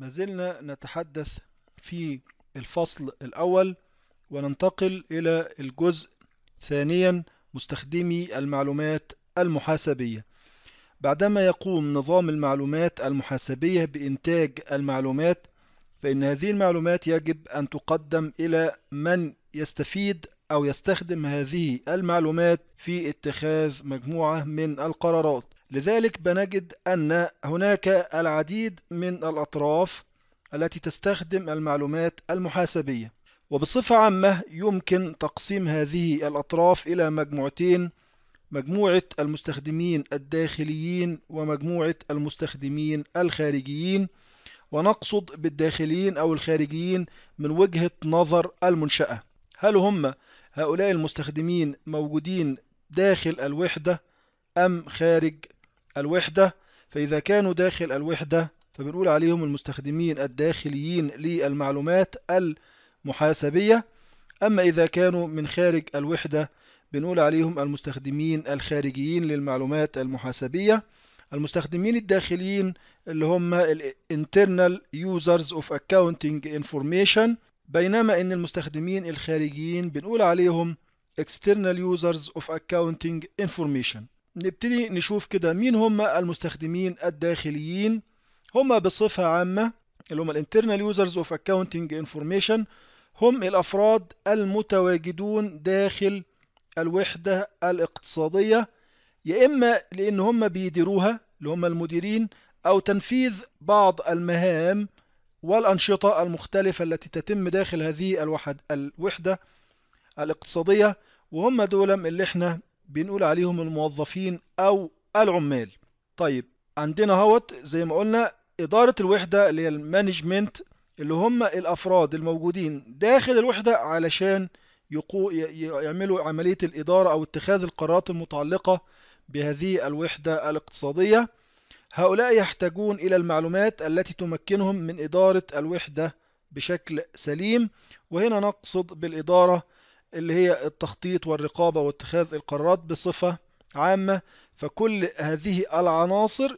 ما زلنا نتحدث في الفصل الأول وننتقل إلى الجزء ثانيا مستخدمي المعلومات المحاسبية بعدما يقوم نظام المعلومات المحاسبية بإنتاج المعلومات فإن هذه المعلومات يجب أن تقدم إلى من يستفيد أو يستخدم هذه المعلومات في اتخاذ مجموعة من القرارات لذلك بنجد أن هناك العديد من الأطراف التي تستخدم المعلومات المحاسبية وبصفة عامة يمكن تقسيم هذه الأطراف إلى مجموعتين مجموعة المستخدمين الداخليين ومجموعة المستخدمين الخارجيين ونقصد بالداخليين أو الخارجيين من وجهة نظر المنشأة هل هم هؤلاء المستخدمين موجودين داخل الوحدة أم خارج الوحدة فإذا كانوا داخل الوحدة فبنقول عليهم المستخدمين الداخليين للمعلومات المحاسبية أما إذا كانوا من خارج الوحدة بنقول عليهم المستخدمين الخارجيين للمعلومات المحاسبية المستخدمين الداخليين اللي هم ال Internal Users of Accounting Information بينما إن المستخدمين الخارجيين بنقول عليهم External Users of Accounting Information نبتدي نشوف كده مين هم المستخدمين الداخليين هم بصفة عامة اللي هم الانترنال يوزرز اوف اكاونتنج انفورميشن هم الافراد المتواجدون داخل الوحدة الاقتصادية يا اما لان هم بيديروها اللي هم المديرين او تنفيذ بعض المهام والانشطة المختلفة التي تتم داخل هذه الوحد الوحدة الاقتصادية وهم دول اللي احنا بنقول عليهم الموظفين او العمال طيب عندنا هوت زي ما قلنا اداره الوحده اللي هي المانجمنت اللي هم الافراد الموجودين داخل الوحده علشان يقو يعملوا عمليه الاداره او اتخاذ القرارات المتعلقه بهذه الوحده الاقتصاديه هؤلاء يحتاجون الى المعلومات التي تمكنهم من اداره الوحده بشكل سليم وهنا نقصد بالاداره اللي هي التخطيط والرقابة واتخاذ القرارات بصفة عامة فكل هذه العناصر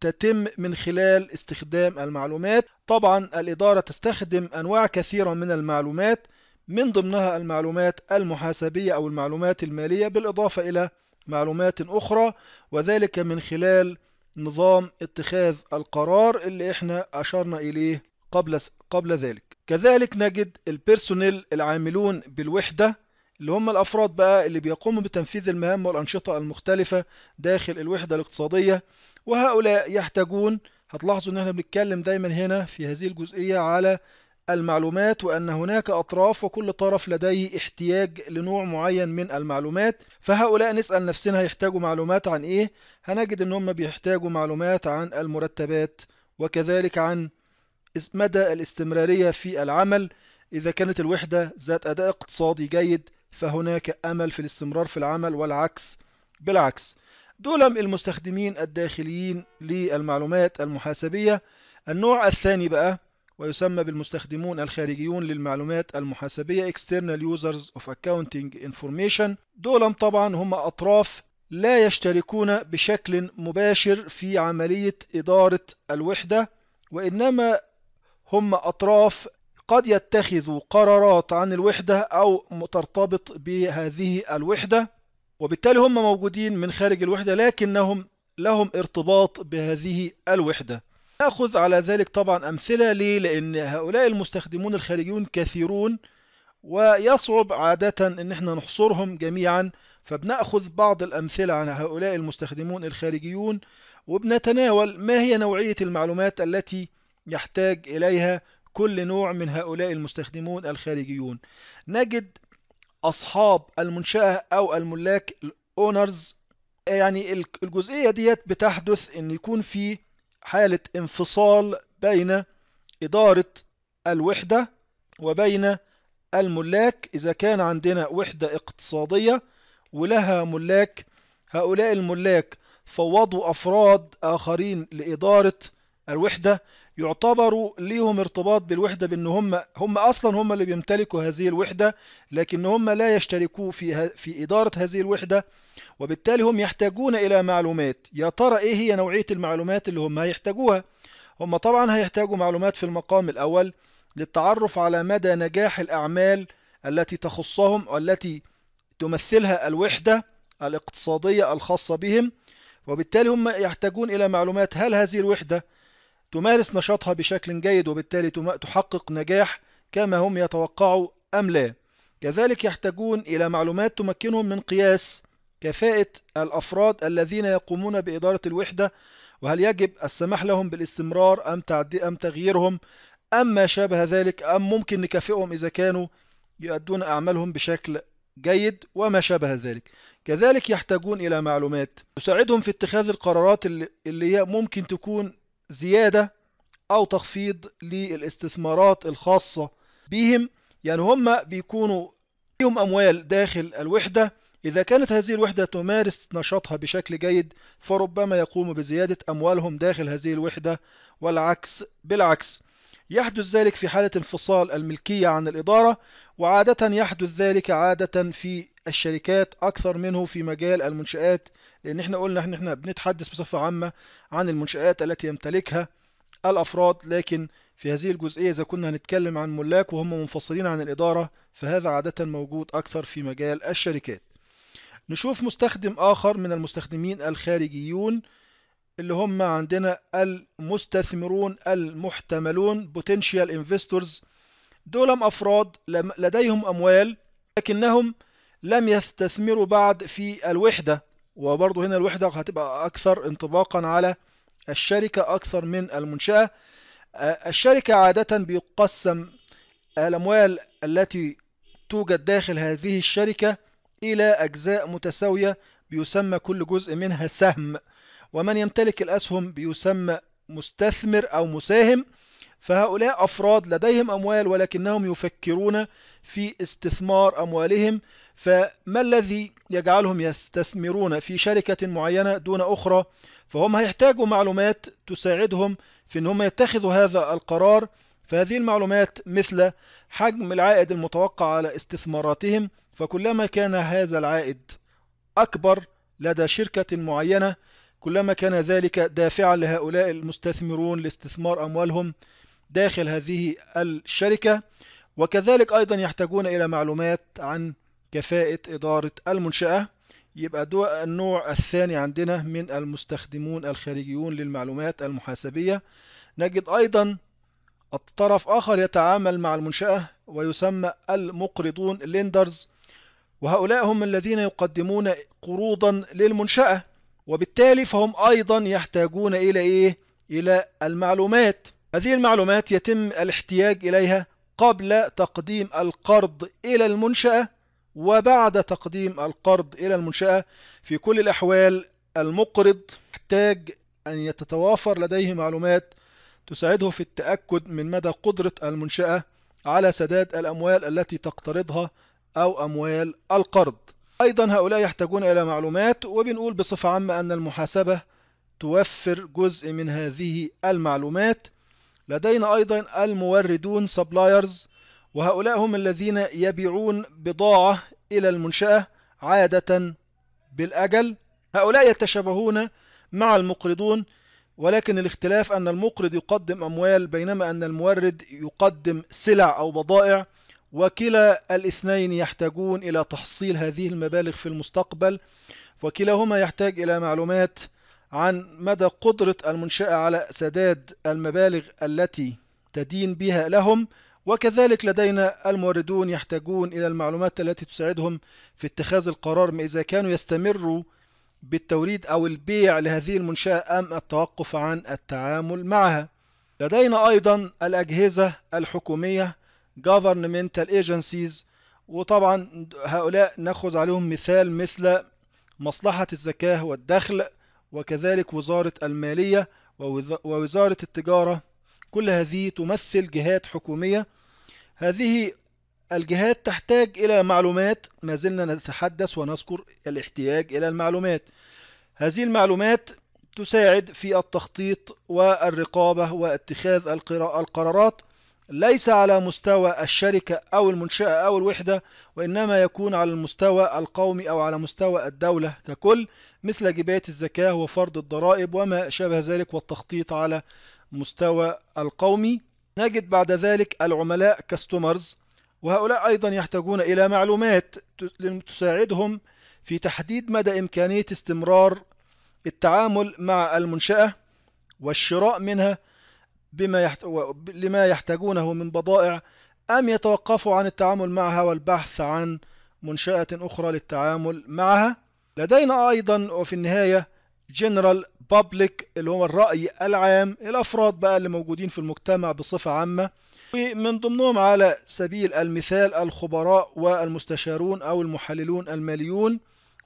تتم من خلال استخدام المعلومات طبعا الإدارة تستخدم أنواع كثيرة من المعلومات من ضمنها المعلومات المحاسبية أو المعلومات المالية بالإضافة إلى معلومات أخرى وذلك من خلال نظام اتخاذ القرار اللي احنا أشرنا إليه قبل, قبل ذلك كذلك نجد البيرسونيل العاملون بالوحدة اللي هم الأفراد بقى اللي بيقوموا بتنفيذ المهام والأنشطة المختلفة داخل الوحدة الاقتصادية وهؤلاء يحتاجون هتلاحظوا إن احنا بنتكلم دايما هنا في هذه الجزئية على المعلومات وأن هناك أطراف وكل طرف لديه احتياج لنوع معين من المعلومات فهؤلاء نسأل نفسنا هيحتاجوا معلومات عن إيه؟ هنجد إن هم بيحتاجوا معلومات عن المرتبات وكذلك عن مدى الاستمرارية في العمل إذا كانت الوحدة ذات أداء اقتصادي جيد فهناك أمل في الاستمرار في العمل والعكس بالعكس دولم المستخدمين الداخليين للمعلومات المحاسبية النوع الثاني بقى ويسمى بالمستخدمون الخارجيون للمعلومات المحاسبية External Users of Accounting Information دولم طبعا هم أطراف لا يشتركون بشكل مباشر في عملية إدارة الوحدة وإنما هم أطراف قد يتخذوا قرارات عن الوحدة أو ترتبط بهذه الوحدة وبالتالي هم موجودين من خارج الوحدة لكنهم لهم ارتباط بهذه الوحدة نأخذ على ذلك طبعا أمثلة ليه لأن هؤلاء المستخدمون الخارجيون كثيرون ويصعب عادة أن احنا نحصرهم جميعا فبنأخذ بعض الأمثلة عن هؤلاء المستخدمون الخارجيون وبنتناول ما هي نوعية المعلومات التي يحتاج إليها كل نوع من هؤلاء المستخدمون الخارجيون نجد أصحاب المنشأة أو الملاك الأونرز يعني الجزئية ديت بتحدث إن يكون في حالة انفصال بين إدارة الوحدة وبين الملاك إذا كان عندنا وحدة اقتصادية ولها ملاك هؤلاء الملاك فوضوا أفراد آخرين لإدارة الوحدة يعتبروا ليهم ارتباط بالوحدة بأن هم هم أصلا هم اللي بيمتلكوا هذه الوحدة لكن هم لا يشتركوا في في إدارة هذه الوحدة وبالتالي هم يحتاجون إلى معلومات يا ترى إيه هي نوعية المعلومات اللي هم هيحتاجوها هم طبعا هيحتاجوا معلومات في المقام الأول للتعرف على مدى نجاح الأعمال التي تخصهم والتي تمثلها الوحدة الاقتصادية الخاصة بهم وبالتالي هم يحتاجون إلى معلومات هل هذه الوحدة تمارس نشاطها بشكل جيد وبالتالي تحقق نجاح كما هم يتوقعوا أم لا كذلك يحتاجون إلى معلومات تمكنهم من قياس كفاءة الأفراد الذين يقومون بإدارة الوحدة وهل يجب السماح لهم بالاستمرار أم, أم تغييرهم أم ما شابه ذلك أم ممكن نكافئهم إذا كانوا يؤدون أعمالهم بشكل جيد وما شابه ذلك كذلك يحتاجون إلى معلومات تساعدهم في اتخاذ القرارات اللي هي ممكن تكون زيادة أو تخفيض للاستثمارات الخاصة بهم يعني هم بيكونوا فيهم أموال داخل الوحدة إذا كانت هذه الوحدة تمارس نشاطها بشكل جيد فربما يقوم بزيادة أموالهم داخل هذه الوحدة والعكس بالعكس يحدث ذلك في حالة انفصال الملكية عن الإدارة وعادة يحدث ذلك عادة في الشركات اكثر منه في مجال المنشآت لان احنا قلنا ان احنا بنتحدث بصفة عامة عن المنشآت التي يمتلكها الافراد لكن في هذه الجزئية اذا كنا هنتكلم عن ملاك وهم منفصلين عن الادارة فهذا عادة موجود اكثر في مجال الشركات نشوف مستخدم اخر من المستخدمين الخارجيون اللي هم عندنا المستثمرون المحتملون potential investors دول افراد لديهم اموال لكنهم لم يستثمروا بعد في الوحدة وبرضه هنا الوحدة هتبقى أكثر انطباقا على الشركة أكثر من المنشأة الشركة عادة بيقسم الأموال التي توجد داخل هذه الشركة إلى أجزاء متساوية بيسمى كل جزء منها سهم ومن يمتلك الأسهم بيسمى مستثمر أو مساهم فهؤلاء أفراد لديهم أموال ولكنهم يفكرون في استثمار أموالهم فما الذي يجعلهم يستثمرون في شركة معينة دون أخرى فهم هيحتاجوا معلومات تساعدهم في أن هم يتخذوا هذا القرار فهذه المعلومات مثل حجم العائد المتوقع على استثماراتهم فكلما كان هذا العائد أكبر لدى شركة معينة كلما كان ذلك دافعا لهؤلاء المستثمرون لاستثمار أموالهم داخل هذه الشركة وكذلك أيضا يحتاجون إلى معلومات عن كفاءة إدارة المنشأة يبقى ده النوع الثاني عندنا من المستخدمون الخارجيون للمعلومات المحاسبية نجد أيضا الطرف آخر يتعامل مع المنشأة ويسمى المقرضون ليندرز وهؤلاء هم الذين يقدمون قروضا للمنشأة وبالتالي فهم أيضا يحتاجون إلى إيه؟ إلى المعلومات هذه المعلومات يتم الاحتياج إليها قبل تقديم القرض إلى المنشأة وبعد تقديم القرض إلى المنشأة في كل الأحوال المقرض يحتاج أن يتتوافر لديه معلومات تساعده في التأكد من مدى قدرة المنشأة على سداد الأموال التي تقترضها أو أموال القرض أيضا هؤلاء يحتاجون إلى معلومات وبنقول بصفة عامة أن المحاسبة توفر جزء من هذه المعلومات لدينا أيضا الموردون سبلايرز وهؤلاء هم الذين يبيعون بضاعة إلى المنشأة عادة بالأجل هؤلاء يتشابهون مع المقرضون ولكن الاختلاف أن المقرض يقدم أموال بينما أن المورد يقدم سلع أو بضائع وكلا الاثنين يحتاجون إلى تحصيل هذه المبالغ في المستقبل وكلاهما يحتاج إلى معلومات عن مدى قدرة المنشأة على سداد المبالغ التي تدين بها لهم وكذلك لدينا الموردون يحتاجون إلى المعلومات التي تساعدهم في اتخاذ القرار إذا كانوا يستمروا بالتوريد أو البيع لهذه المنشأة أم التوقف عن التعامل معها لدينا أيضا الأجهزة الحكومية governmental agencies وطبعا هؤلاء ناخذ عليهم مثال مثل مصلحة الزكاة والدخل وكذلك وزارة المالية ووزارة التجارة كل هذه تمثل جهات حكومية هذه الجهات تحتاج إلى معلومات ما زلنا نتحدث ونذكر الاحتياج إلى المعلومات هذه المعلومات تساعد في التخطيط والرقابة واتخاذ القرارات ليس على مستوى الشركة أو المنشأة أو الوحدة وإنما يكون على المستوى القومي أو على مستوى الدولة ككل مثل جباية الزكاة وفرض الضرائب وما شابه ذلك والتخطيط على مستوى القومي نجد بعد ذلك العملاء كاستومرز وهؤلاء أيضا يحتاجون إلى معلومات تساعدهم في تحديد مدى إمكانية استمرار التعامل مع المنشأة والشراء منها بما يحت... لما يحتاجونه من بضائع أم يتوقفوا عن التعامل معها والبحث عن منشأة أخرى للتعامل معها لدينا أيضا وفي النهاية جنرال البابليك اللي هو الرأي العام الأفراد بقى اللي موجودين في المجتمع بصفة عامة ومن ضمنهم على سبيل المثال الخبراء والمستشارون أو المحللون الماليون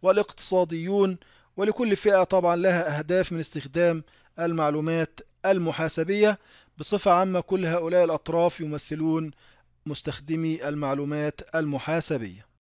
والاقتصاديون ولكل فئة طبعا لها أهداف من استخدام المعلومات المحاسبية بصفة عامة كل هؤلاء الأطراف يمثلون مستخدمي المعلومات المحاسبية